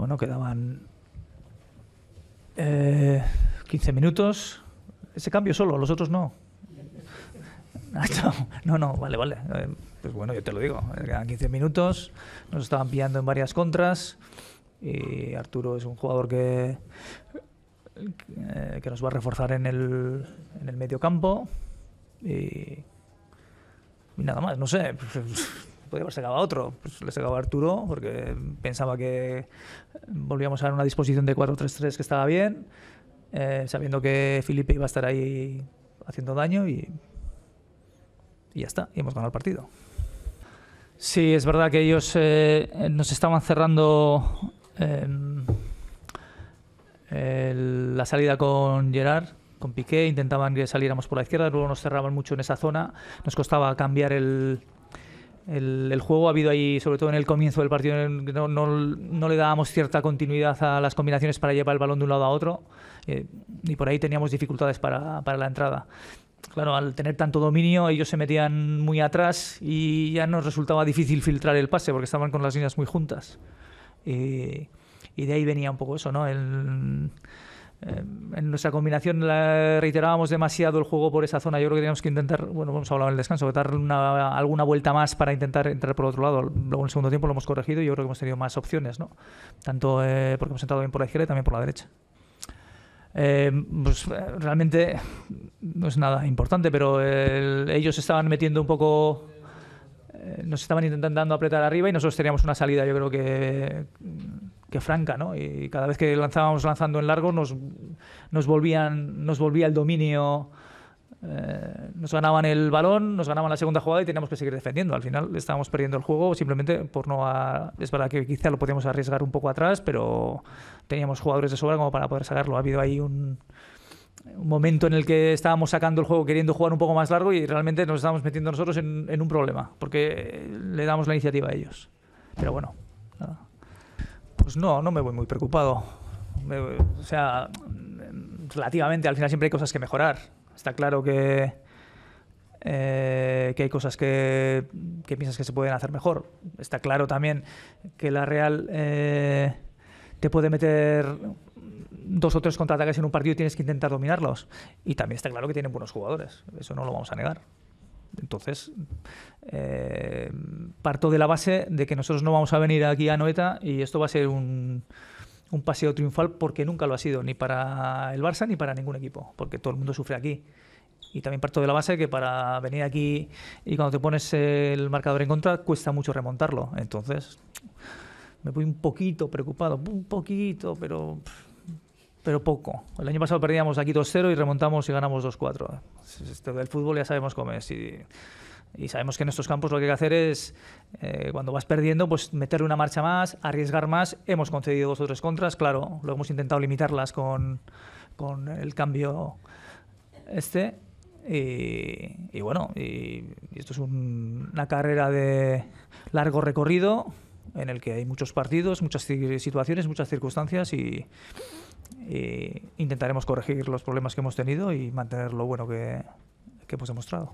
Bueno, quedaban 15 eh, minutos. Ese cambio solo, los otros no. Ah, no, no, vale, vale. Eh, pues bueno, yo te lo digo. Quedan 15 minutos. Nos estaban pillando en varias contras. Y Arturo es un jugador que, eh, que nos va a reforzar en el, en el medio campo. y nada más, no sé. podía haber a otro. Pues le sacaba Arturo porque pensaba que volvíamos a una disposición de 4-3-3 que estaba bien, eh, sabiendo que Felipe iba a estar ahí haciendo daño y, y ya está, y hemos ganado el partido. Sí, es verdad que ellos eh, nos estaban cerrando em, la salida con Gerard, con Piqué, intentaban que saliéramos por la izquierda, luego nos cerraban mucho en esa zona, nos costaba cambiar el, el, juego ha habido ahí, sobre todo en el comienzo del partido, no, no, le dábamos cierta continuidad a las combinaciones para llevar el balón de un lado a otro eh, y por ahí teníamos dificultades para, para la entrada claro, al tener tanto dominio, ellos se metían muy atrás y ya nos resultaba difícil filtrar el pase porque estaban con las líneas muy juntas. Eh, y de ahí venía un poco eso, ¿no? El, eh, en nuestra combinación reiterábamos demasiado el juego por esa zona. Yo creo que teníamos que intentar, bueno, vamos a hablar en el descanso, dar alguna vuelta más para intentar entrar por otro lado. Luego en el segundo tiempo lo hemos corregido y yo creo que hemos tenido más opciones, ¿no? Tanto eh, porque hemos entrado bien por la izquierda y también por la derecha. Eh, pues realmente no es nada importante, pero ellos estaban metiendo un poco nos estaban intentando apretar arriba y nosotros teníamos una salida, yo creo que que franca, ¿no? Y cada vez que lanzábamos lanzando en largo nos, nos, volvían, nos volvía el dominio, eh, nos ganaban el balón, nos ganaban la segunda jugada y teníamos que seguir defendiendo. Al final estábamos perdiendo el juego simplemente por no... Es para que quizá lo podíamos arriesgar un poco atrás, pero teníamos jugadores de sobra como para poder sacarlo. Ha habido ahí un, momento en el que estábamos sacando el juego queriendo jugar un poco más largo y realmente nos estábamos metiendo nosotros en, un problema, porque le damos la iniciativa a ellos. Pero bueno, pues no, no me voy muy preocupado. o sea, mm, relativamente, al final siempre hay cosas que mejorar. Está claro que, eh, que hay cosas que, piensas que se pueden hacer mejor. Está claro también que la Real eh, te puede meter dos o tres contraataques en un partido y tienes que intentar dominarlos. Y también está claro que tienen buenos jugadores, eso no lo vamos a negar. Entonces, eh, parto de la base de que nosotros no vamos a venir aquí a Noeta y esto va a ser un, paseo triunfal porque nunca lo ha sido, ni para el Barça ni para ningún equipo, porque todo el mundo sufre aquí. Y también parto de la base que para venir aquí y cuando te pones el marcador en contra cuesta mucho remontarlo. Entonces me voy un poquito preocupado, un poquito, pero pero poco. El año pasado perdíamos aquí 2-0 y remontamos y ganamos 2-4. Esto del fútbol ya sabemos cómo es. Y, sabemos que en estos campos lo que hay que hacer es, eh, cuando vas perdiendo, pues meterle una marcha más, arriesgar más. Hemos concedido dos o tres contras, claro, lo hemos intentado limitarlas con, con el cambio este. Y, bueno, y, esto es una carrera de largo recorrido en el que hay muchos partidos, muchas situaciones, muchas circunstancias y intentaremos corregir los problemas que hemos tenido y mantener lo bueno que, hemos demostrado.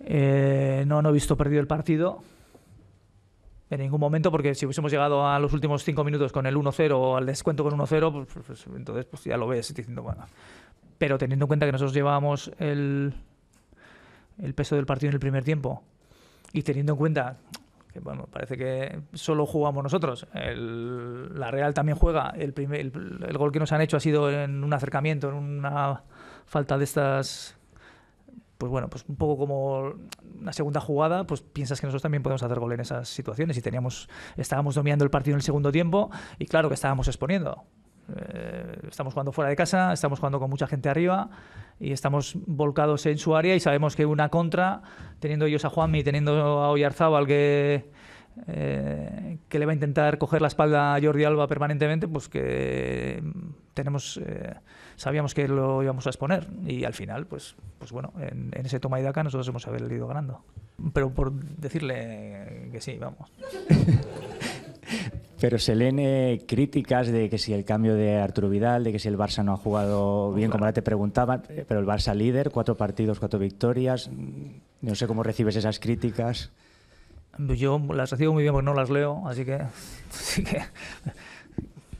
Eh, no, no he visto perdido el partido en ningún momento, porque si hubiésemos llegado a los últimos cinco minutos con el 1-0 o al descuento con 1-0, pues, pues, pues, entonces pues ya lo ves diciendo, bueno. Pero teniendo en cuenta que nosotros llevábamos el, el peso del partido en el primer tiempo y teniendo en cuenta bueno, parece que solo jugamos nosotros. la Real también juega. El, el, gol que nos han hecho ha sido en un acercamiento, en una falta de estas. Pues bueno, pues un poco como una segunda jugada, pues piensas que nosotros también podemos hacer gol en esas situaciones y teníamos, estábamos dominando el partido en el segundo tiempo y claro que estábamos exponiendo. Eh, estamos jugando fuera de casa, estamos jugando con mucha gente arriba y estamos volcados en su área y sabemos que una contra, teniendo ellos a Juanmi, teniendo a Oyarzábal que, eh, que le va a intentar coger la espalda a Jordi Alba permanentemente, pues que tenemos eh, sabíamos que lo íbamos a exponer y al final, pues, pues bueno, en, ese toma y daca nosotros hemos haber ido ganando. Pero por decirle que sí, vamos. Pero Selene, eh, críticas de que si el cambio de Arturo Vidal, de que si el Barça no ha jugado bien, como ahora te preguntaban, eh, pero el Barça líder, cuatro partidos, cuatro victorias. No sé cómo recibes esas críticas. Yo las recibo muy bien porque no las leo, así que.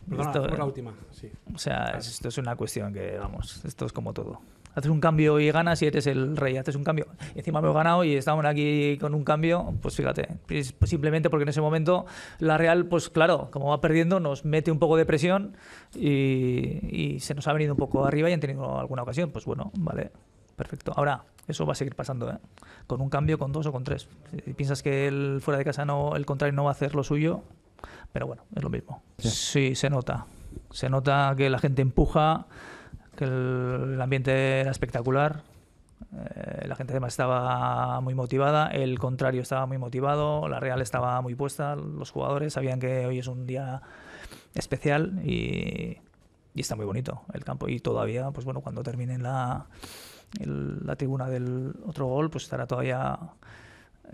la eh, última, sí. O sea, esto es una cuestión que, vamos, esto es como todo haces un cambio y ganas y eres el rey, haces un cambio. Y encima me he ganado y estamos aquí con un cambio, pues fíjate, pues simplemente porque en ese momento la Real, pues claro, como va perdiendo, nos mete un poco de presión y, se nos ha venido un poco arriba y han tenido alguna ocasión, pues bueno, vale, perfecto. Ahora, eso va a seguir pasando, ¿eh? Con un cambio, con dos o con tres. Si piensas que el fuera de casa no, el contrario no va a hacer lo suyo, pero bueno, es lo mismo. sí se nota. Se nota que la gente empuja, que el, ambiente era espectacular, eh, la gente además estaba muy motivada, el contrario estaba muy motivado, la Real estaba muy puesta, los jugadores sabían que hoy es un día especial y, está muy bonito el campo. Y todavía, pues bueno, cuando terminen la, la tribuna del otro gol, pues estará todavía...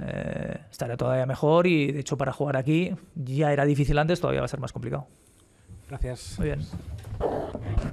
Eh, estará todavía mejor y de hecho para jugar aquí ya era difícil antes, todavía va a ser más complicado. Gracias. Muy bien.